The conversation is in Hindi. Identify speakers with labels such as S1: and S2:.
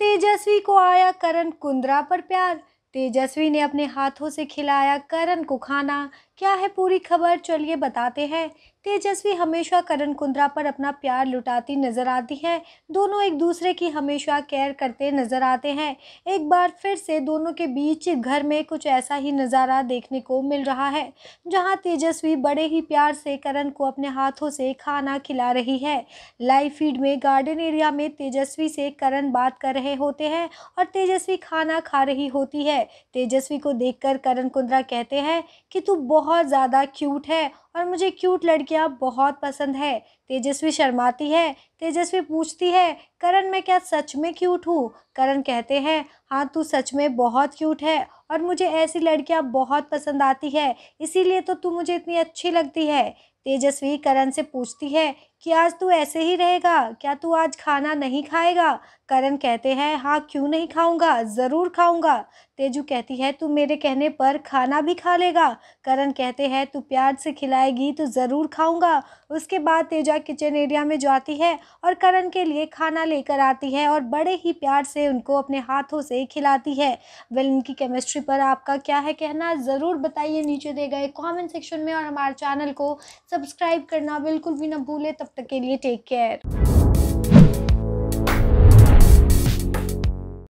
S1: तेजस्वी को आया करण कुंद्रा पर प्यार तेजस्वी ने अपने हाथों से खिलाया करण को खाना क्या है पूरी खबर चलिए बताते हैं तेजस्वी हमेशा करण कुंद्रा पर अपना प्यार लुटाती नजर आती हैं दोनों एक दूसरे की हमेशा केयर करते नजर आते हैं एक बार फिर से दोनों के बीच घर में कुछ ऐसा ही नज़ारा देखने को मिल रहा है जहां तेजस्वी बड़े ही प्यार से करण को अपने हाथों से खाना खिला रही है लाइव फीड में गार्डन एरिया में तेजस्वी से करण बात कर रहे होते हैं और तेजस्वी खाना खा रही होती है तेजस्वी को देख करण कुंद्रा कहते हैं कि तू बहुत बहुत ज़्यादा क्यूट है और मुझे क्यूट लड़कियाँ बहुत पसंद है तेजस्वी शर्माती है तेजस्वी पूछती है करण मैं क्या सच में क्यूट हूँ करण कहते हैं हाँ तू सच में बहुत क्यूट है और मुझे ऐसी लड़कियाँ बहुत पसंद आती है इसीलिए तो तू मुझे इतनी अच्छी लगती है तेजस्वी करण से पूछती है कि आज तू ऐसे ही रहेगा क्या तू आज खाना नहीं खाएगा करण कहते हैं हाँ क्यों नहीं खाऊंगा ज़रूर खाऊंगा तेजू कहती है तू मेरे कहने पर खाना भी खा लेगा करण कहते हैं तू प्यार से खिलाए आएगी तो ज़रूर खाऊंगा उसके बाद तेजा किचन एरिया में जाती है और करण के लिए खाना लेकर आती है और बड़े ही प्यार से उनको अपने हाथों से खिलाती है फिल्म की केमिस्ट्री पर आपका क्या है कहना ज़रूर बताइए नीचे दे गए कॉमेंट सेक्शन में और हमारे चैनल को सब्सक्राइब करना बिल्कुल भी ना भूले तब तक के लिए टेक केयर